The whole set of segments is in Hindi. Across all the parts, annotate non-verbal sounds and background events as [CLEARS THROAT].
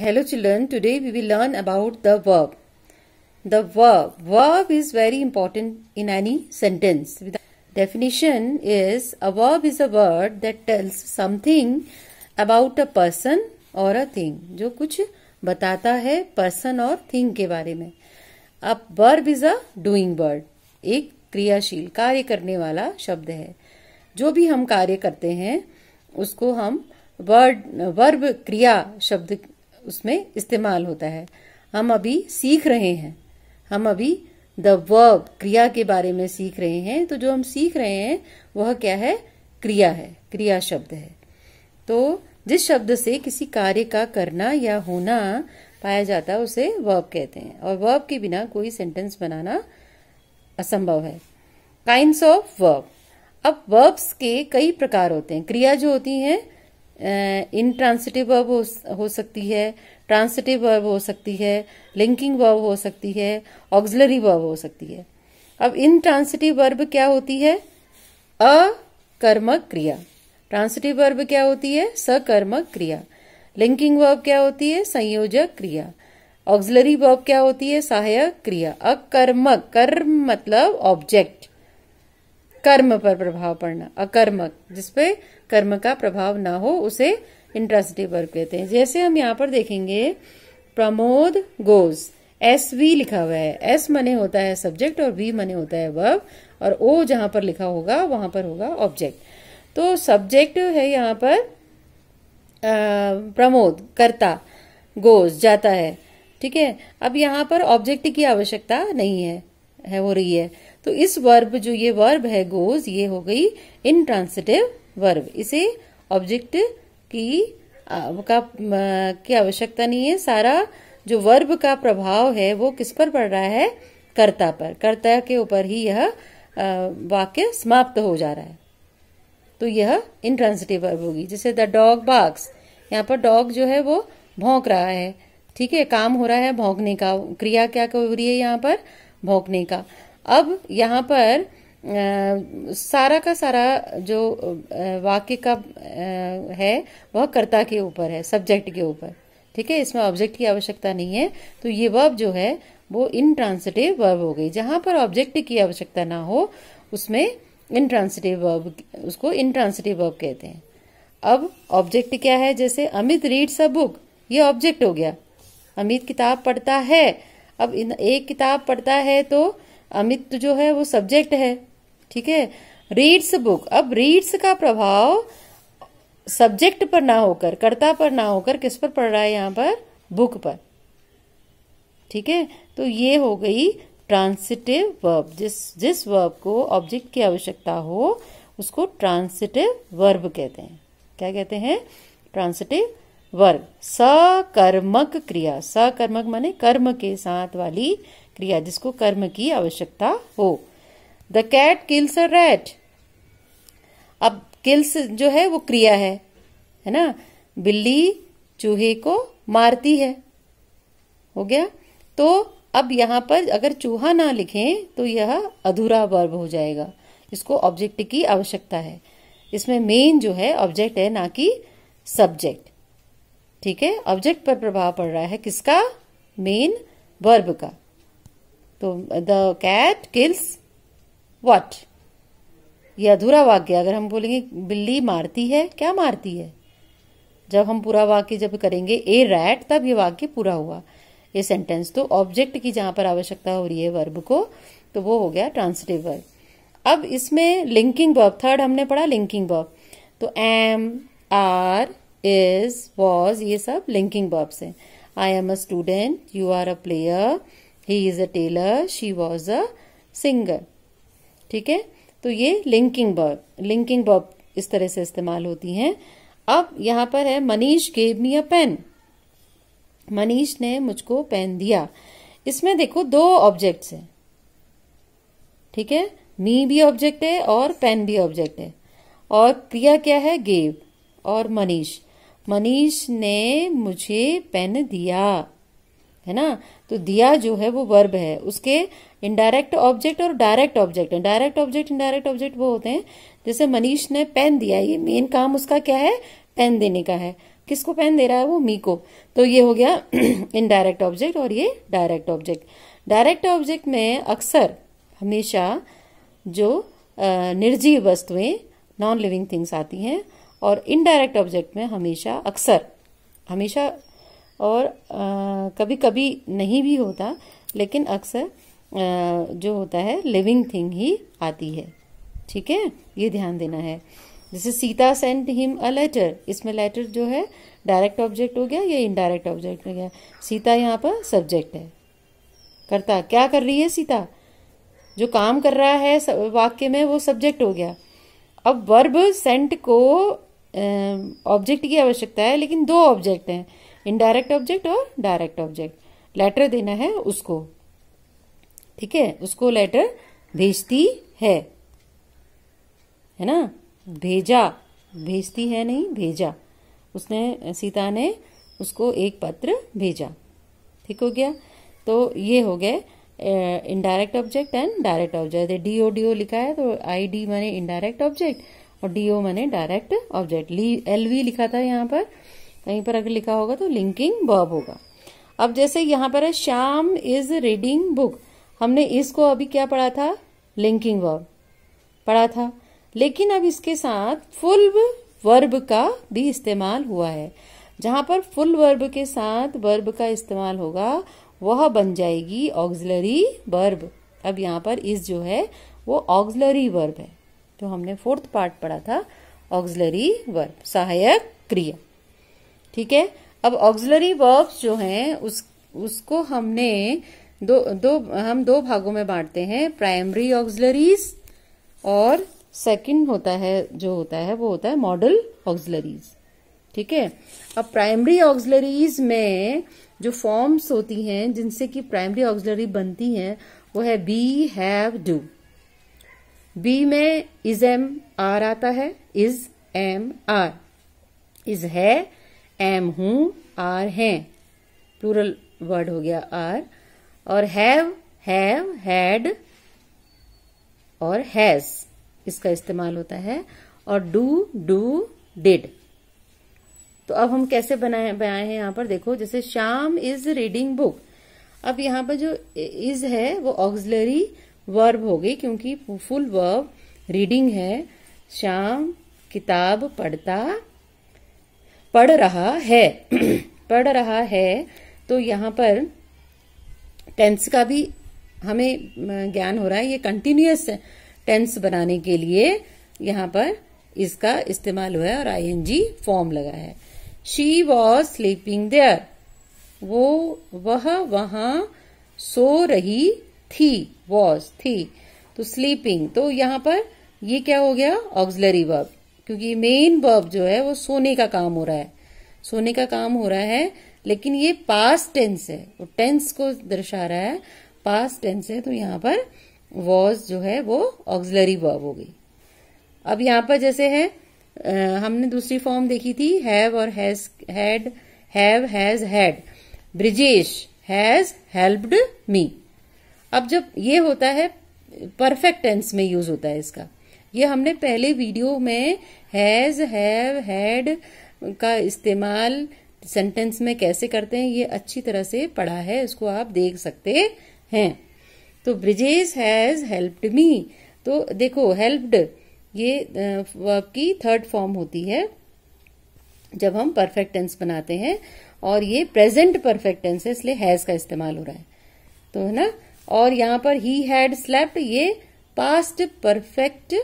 Hello children, today we will learn about the verb. The verb. Verb is very important in any sentence. The definition is a verb is a word that tells something about a person or a thing. jo kuch batata hai person or thing ke bare mein a verb is a doing word. ek kriyashil karya karne wala shabd hai jo bhi hum karya karte hain usko hum word verb क्रिया शब्द उसमें इस्तेमाल होता है हम अभी सीख रहे हैं हम अभी द वर्ब क्रिया के बारे में सीख रहे हैं तो जो हम सीख रहे हैं वह क्या है क्रिया है क्रिया शब्द है तो जिस शब्द से किसी कार्य का करना या होना पाया जाता है उसे वर्ब कहते हैं और वर्ब के बिना कोई सेंटेंस बनाना असंभव है काइंड ऑफ वर्ब अब वर्ब्स के कई प्रकार होते हैं क्रिया जो होती है इनट्रांसिटिव वर्ब हो, सकती है ट्रांसिटिव वर्ब हो सकती है लिंकिंग वर्ब हो सकती है ऑक्सिलरी वर्ब हो सकती है अब इनट्रांसिटिव वर्ब क्या होती है अकर्मक क्रिया ट्रांसिटिव वर्ब क्या होती है सकर्मक क्रिया लिंकिंग वर्ब क्या होती है संयोजक क्रिया ऑक्सिलरी वर्ब क्या होती है सहायक क्रिया अकर्मक कर्म मतलब ऑब्जेक्ट कर्म पर प्रभाव पड़ना अकर्मक जिसपे कर्म का प्रभाव ना हो उसे इंट्रासिटी वर्ब कहते हैं जैसे हम यहाँ पर देखेंगे प्रमोद गोज एस वी लिखा हुआ है एस मने होता है सब्जेक्ट और वी मने होता है वर्ब और ओ जहां पर लिखा होगा वहां पर होगा ऑब्जेक्ट तो सब्जेक्ट है यहाँ पर प्रमोद करता गोज जाता है ठीक है अब यहाँ पर ऑब्जेक्ट की आवश्यकता नहीं है है हो रही है तो इस वर्ब जो ये वर्ब है गोज ये हो गई इनट्रांसिटिव वर्ब इसे ऑब्जेक्ट की का की आवश्यकता नहीं है सारा जो वर्ब का प्रभाव है वो किस पर पड़ रहा है कर्ता पर कर्ता के ऊपर ही यह वाक्य समाप्त हो जा रहा है तो यह इनट्रांसिटिव वर्ब होगी जैसे द डॉग बाग्स यहाँ पर डॉग जो है वो भौंक रहा है ठीक है काम हो रहा है भौंकने का क्रिया क्या हो रही है यहाँ पर भौंकने का अब यहाँ पर आ, सारा का सारा जो वाक्य का आ, है वह कर्ता के ऊपर है सब्जेक्ट के ऊपर ठीक है इसमें ऑब्जेक्ट की आवश्यकता नहीं है तो ये वर्ब जो है वो इनट्रांसिटिव वर्ब हो गई जहां पर ऑब्जेक्ट की आवश्यकता ना हो उसमें इनट्रांसिटिव वर्ब उसको इनट्रांसिटिव वर्ब कहते हैं अब ऑब्जेक्ट क्या है जैसे अमित रीड्स अ बुक ये ऑब्जेक्ट हो गया अमित किताब पढ़ता है अब एक किताब पढ़ता है तो अमित जो है वो सब्जेक्ट है ठीक है रीड्स बुक अब रीड्स का प्रभाव सब्जेक्ट पर ना होकर कर्ता पर ना होकर किस पर पड़ रहा है यहाँ पर बुक पर ठीक है तो ये हो गई ट्रांसिटिव वर्ब जिस जिस वर्ब को ऑब्जेक्ट की आवश्यकता हो उसको ट्रांसिटिव वर्ब कहते हैं क्या कहते हैं ट्रांसिटिव वर्ब सकर्मक क्रिया सकर्मक माने कर्म के साथ वाली क्रिया जिसको कर्म की आवश्यकता हो the cat kills a rat अब किल्स जो है वो क्रिया है है ना बिल्ली चूहे को मारती है हो गया तो अब यहां पर अगर चूहा ना लिखें तो यह अधूरा वर्ब हो जाएगा इसको ऑब्जेक्ट की आवश्यकता है इसमें मेन जो है ऑब्जेक्ट है ना कि सब्जेक्ट ठीक है ऑब्जेक्ट पर प्रभाव पड़ रहा है किसका मेन वर्ब का तो द कैट किल्स वट यह अधूरा वाक्य अगर हम बोलेंगे बिल्ली मारती है क्या मारती है जब हम पूरा वाक्य जब करेंगे ए रैट तब ये वाक्य पूरा हुआ ये सेंटेंस तो ऑब्जेक्ट की जहां पर आवश्यकता हो रही है वर्ब को तो वो हो गया ट्रांसलेटिव वर्ब अब इसमें लिंकिंग वर्ब थर्ड हमने पढ़ा लिंकिंग वर्ब तो एम आर इज वॉज ये सब लिंकिंग वर्ब्स हैं I am a student you are a player he is a tailor she was a singer ठीक है तो ये लिंकिंग बर्ब लिंकिंग बर्ब इस तरह से इस्तेमाल होती हैं अब यहां पर है Manish gave me a pen Manish ने मुझको पेन दिया इसमें देखो दो ऑब्जेक्ट्स हैं ठीक है मी भी ऑब्जेक्ट है और पेन भी ऑब्जेक्ट है और प्रिया क्या है गेव और मनीष मनीष ने मुझे पेन दिया है ना तो दिया जो है वो वर्ब है उसके इनडायरेक्ट ऑब्जेक्ट और direct object direct object indirect object वो होते हैं जैसे मनीष ने पेन दिया ये मेन काम उसका क्या है पेन देने का है किसको पेन दे रहा है वो मी को तो ये हो गया इनडायरेक्ट [CLEARS THROAT] ऑब्जेक्ट और ये डायरेक्ट ऑब्जेक्ट डायरेक्ट ऑब्जेक्ट में अक्सर हमेशा जो निर्जीव वस्तुएं नॉन लिविंग थिंग्स आती हैं और इनडायरेक्ट ऑब्जेक्ट में हमेशा अक्सर हमेशा और आ, कभी कभी नहीं भी होता लेकिन अक्सर जो होता है लिविंग थिंग ही आती है ठीक है ये ध्यान देना है जैसे Sita sent him a letter इसमें लेटर जो है डायरेक्ट ऑब्जेक्ट हो गया या इनडायरेक्ट ऑब्जेक्ट हो गया सीता यहाँ पर सब्जेक्ट है करता क्या कर रही है सीता जो काम कर रहा है वाक्य में वो सब्जेक्ट हो गया अब वर्ब सेंट को ऑब्जेक्ट की आवश्यकता है लेकिन दो ऑब्जेक्ट हैं इनडायरेक्ट ऑब्जेक्ट और डायरेक्ट ऑब्जेक्ट लेटर देना है उसको ठीक है उसको लेटर भेजती है है ना भेजा भेजती है नहीं भेजा उसने सीता ने उसको एक पत्र भेजा ठीक हो गया तो ये हो गए indirect object and direct object D O D O लिखा है तो आई डी मैंने इनडायरेक्ट ऑब्जेक्ट और डी ओ मैंने डायरेक्ट ऑब्जेक्ट एल वी लिखा था यहाँ पर कहीं पर अगर लिखा होगा तो लिंकिंग बर्ब होगा अब जैसे यहां पर है श्याम इज रीडिंग बुक हमने इसको अभी क्या पढ़ा था लिंकिंग वर्ब पढ़ा था लेकिन अब इसके साथ फुल वर्ब का भी इस्तेमाल हुआ है जहां पर फुल वर्ब के साथ वर्ब का इस्तेमाल होगा वह बन जाएगी ऑग्जलरी वर्ब अब यहाँ पर इस जो है वो ऑग्जलरी वर्ब है जो हमने फोर्थ पार्ट पढ़ा था ऑग्जलरी वर्ब सहायक क्रिया ठीक है अब ऑक्सिलरी वर्ब्स जो हैं उस उसको हमने दो दो हम दो भागों में बांटते हैं प्राइमरी ऑक्सिलरीज और सेकंड होता है जो होता है वो होता है मॉडल ऑक्सिलरीज ठीक है अब प्राइमरी ऑक्सिलरीज में जो फॉर्म्स होती हैं जिनसे कि प्राइमरी ऑक्सिलरी बनती हैं वो है बी हैव डू बी में इज एम आर आता है इज एम आर इज है एम हूँ आर हैं प्लूरल वर्ड हो गया आर और हैव हैव हैड और हैज इसका इस्तेमाल होता है और डू डू डिड तो अब हम कैसे बनाए बनाए हैं यहां पर देखो जैसे शाम इज रीडिंग बुक अब यहां पर जो इज है वो ऑक्सिलरी वर्ब हो गई क्योंकि फुल वर्ब रीडिंग है शाम किताब पढ़ता पढ़ रहा है [CLEARS THROAT] पढ़ रहा है तो यहाँ पर टेंस का भी हमें ज्ञान हो रहा है ये कंटिन्यूस टेंस बनाने के लिए यहाँ पर इसका इस्तेमाल हुआ है और आईएनजी फॉर्म लगा है शी वॉज स्लीपिंग देयर वो वह वहां सो रही थी वॉज थी तो स्लीपिंग तो यहाँ पर ये क्या हो गया ऑक्सिलरी वर्ब क्योंकि मेन वर्ब जो है वो सोने का काम हो रहा है सोने का काम हो रहा है लेकिन ये पास टेंस है वो टेंस को दर्शा रहा है पास टेंस है तो यहाँ पर वॉज जो है वो ऑक्सिलरी वर्ब गई अब यहाँ पर जैसे है आ, हमने दूसरी फॉर्म देखी थी हैव और has had have has had Brijesh has helped me अब जब ये होता है परफेक्ट टेंस में यूज होता है इसका ये हमने पहले वीडियो में हैज हैव हैड का इस्तेमाल सेंटेंस में कैसे करते हैं ये अच्छी तरह से पढ़ा है इसको आप देख सकते हैं तो ब्रिजेश हैज हेल्प्ड मी तो देखो हेल्प्ड ये वर्ब की थर्ड फॉर्म होती है जब हम परफेक्ट टेंस बनाते हैं और ये प्रेजेंट परफेक्ट टेंस है इसलिए हैज का इस्तेमाल हो रहा है तो है ना और यहां पर ही हैड स्लेप्ट ये पास्ट परफेक्ट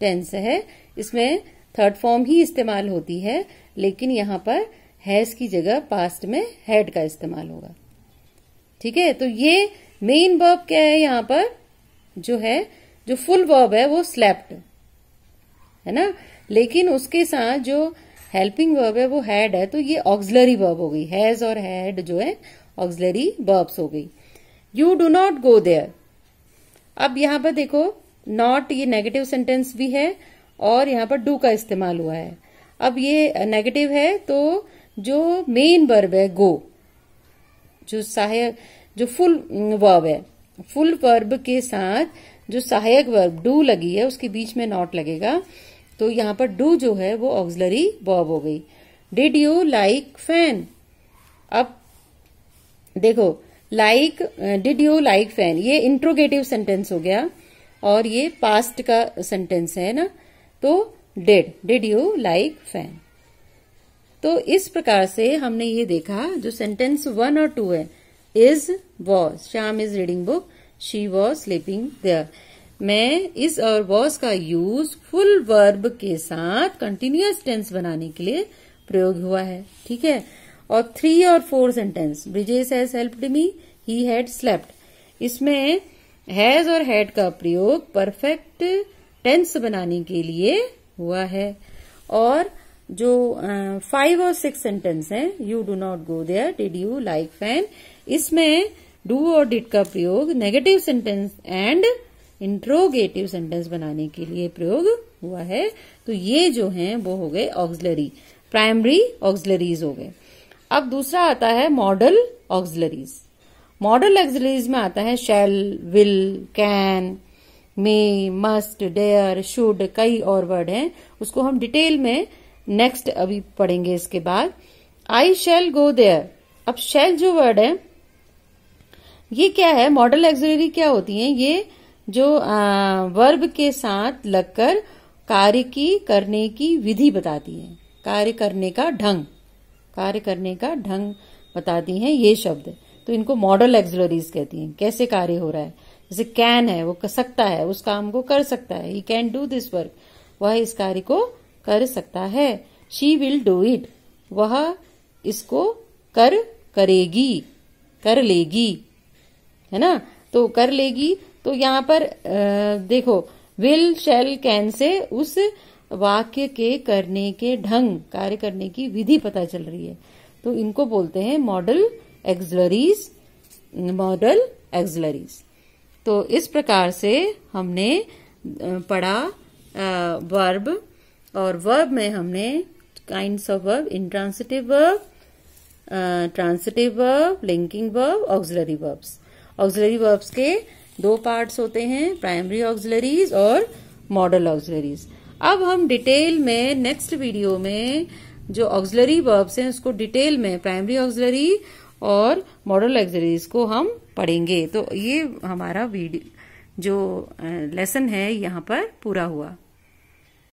टेंस है इसमें थर्ड फॉर्म ही इस्तेमाल होती है लेकिन यहां पर हैज की जगह पास्ट में हैड का इस्तेमाल होगा ठीक है तो ये मेन वर्ब क्या है यहां पर जो है जो फुल वर्ब है वो स्लैप्ड है ना लेकिन उसके साथ जो हेल्पिंग वर्ब है वो हैड है तो ये ऑग्जलरी वर्ब हो गई हैज और हैड जो है ऑग्जलरी वर्ब्स हो गई you do not go there अब यहां पर देखो नॉट ये नेगेटिव सेंटेंस भी है और यहाँ पर डू का इस्तेमाल हुआ है अब ये नेगेटिव है तो जो मेन वर्ब है गो जो सहायक जो फुल वर्ब है फुल वर्ब के साथ जो सहायक वर्ब डू लगी है उसके बीच में नॉट लगेगा तो यहाँ पर डू जो है वो ऑक्सिलरी वर्ब हो गई डिड यू लाइक फैन अब देखो like did you like fan ये इंट्रोगेटिव सेंटेंस हो गया और ये पास्ट का सेंटेंस है ना तो did did you like fan तो इस प्रकार से हमने ये देखा जो सेंटेंस वन और टू है is was Shyam is reading book she was sleeping there मैं इस और वॉज का यूज फुल वर्ब के साथ कंटिन्यूस टेंस बनाने के लिए प्रयोग हुआ है ठीक है और थ्री और four sentence Brijesh has helped me he had slept इसमें हैज और हैड का प्रयोग परफेक्ट टेंस बनाने के लिए हुआ है और जो फाइव और सिक्स सेंटेंस हैं you do not go there did you like fan इसमें डू और डिड का प्रयोग negative sentence and interrogative sentence बनाने के लिए प्रयोग हुआ है तो ये जो हैं वो हो गए ऑक्सलरी प्राइमरी ऑक्सलरीज हो गए अब दूसरा आता है मॉडल ऑक्सलरीज मॉडल एक्सिलरीज में आता है shall will can may must dare should कई और वर्ड हैं उसको हम डिटेल में नेक्स्ट अभी पढ़ेंगे इसके बाद आई शेल गो देयर अब शेल जो वर्ड है ये क्या है मॉडल एक्सिलरी क्या होती है ये जो वर्ब के साथ लगकर कार्य की करने की विधि बताती है कार्य करने का ढंग कार्य करने का ढंग बताती है ये शब्द तो इनको मॉडल एक्सिलरीज कहती हैं कैसे कार्य हो रहा है जैसे कैन है वो कर सकता है उस काम को कर सकता है he can do this work वह इस कार्य को कर सकता है शी विल डू इट वह इसको कर करेगी कर लेगी है ना तो कर लेगी तो यहाँ पर आ, देखो विल शेल कैन से उस वाक्य के करने के ढंग कार्य करने की विधि पता चल रही है तो इनको बोलते हैं मॉडल एक्सलरीज मॉडल एक्सलरीज तो इस प्रकार से हमने पढ़ा वर्ब और वर्ब में हमने kinds of verb intransitive verb transitive verb linking verb auxiliary verbs auxiliary verbs के दो पार्ट्स होते हैं प्राइमरी ऑक्सिलरीज और मॉडल ऑक्सिलरीज अब हम डिटेल में नेक्स्ट वीडियो में जो ऑक्सिलरी वर्ब्स हैं उसको डिटेल में प्राइमरी ऑक्सिलरी और मॉडल लग्जरीज को हम पढ़ेंगे तो ये हमारा वीडियो जो लेसन है यहाँ पर पूरा हुआ